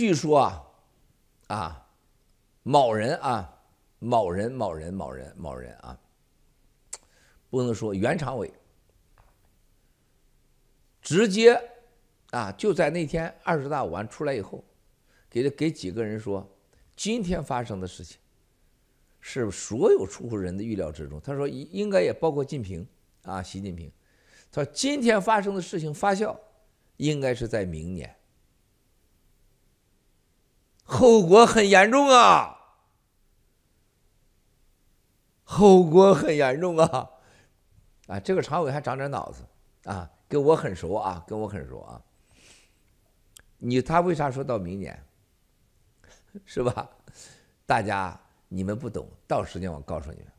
据说啊，啊，某人啊，某人某人某人某人啊，不能说袁长伟，直接啊，就在那天二十大完出来以后，给给几个人说，今天发生的事情，是所有出乎人的预料之中。他说应应该也包括近平啊，习近平，他说今天发生的事情发酵，应该是在明年。后果很严重啊！后果很严重啊！啊，这个常委还长点脑子啊，跟我很熟啊，跟我很熟啊。你他为啥说到明年？是吧？大家你们不懂，到时间我告诉你们。